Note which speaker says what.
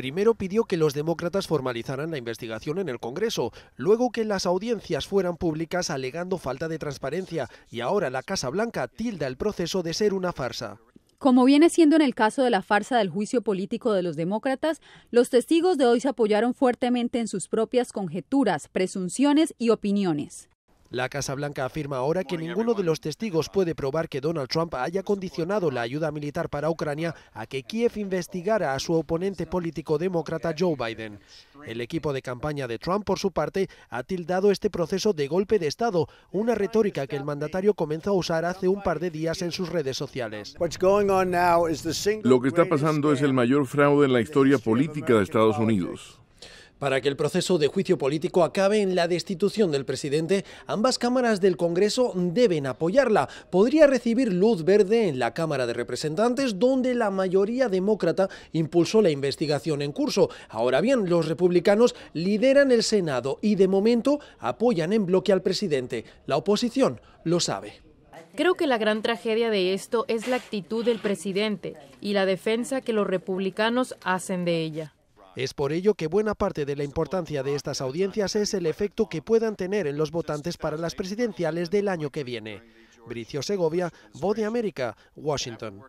Speaker 1: Primero pidió que los demócratas formalizaran la investigación en el Congreso, luego que las audiencias fueran públicas alegando falta de transparencia y ahora la Casa Blanca tilda el proceso de ser una farsa.
Speaker 2: Como viene siendo en el caso de la farsa del juicio político de los demócratas, los testigos de hoy se apoyaron fuertemente en sus propias conjeturas, presunciones y opiniones.
Speaker 1: La Casa Blanca afirma ahora que ninguno de los testigos puede probar que Donald Trump haya condicionado la ayuda militar para Ucrania a que Kiev investigara a su oponente político demócrata Joe Biden. El equipo de campaña de Trump, por su parte, ha tildado este proceso de golpe de Estado, una retórica que el mandatario comenzó a usar hace un par de días en sus redes sociales. Lo
Speaker 3: que está pasando es el mayor fraude en la historia política de Estados Unidos.
Speaker 1: Para que el proceso de juicio político acabe en la destitución del presidente, ambas cámaras del Congreso deben apoyarla. Podría recibir luz verde en la Cámara de Representantes, donde la mayoría demócrata impulsó la investigación en curso. Ahora bien, los republicanos lideran el Senado y de momento apoyan en bloque al presidente. La oposición lo sabe. Creo que la gran
Speaker 2: tragedia de esto es la actitud del presidente y la defensa que los republicanos hacen de ella.
Speaker 1: Es por ello que buena parte de la importancia de estas audiencias es el efecto que puedan tener en los votantes para las presidenciales del año que viene. Bricio Segovia,
Speaker 3: Voz de América, Washington.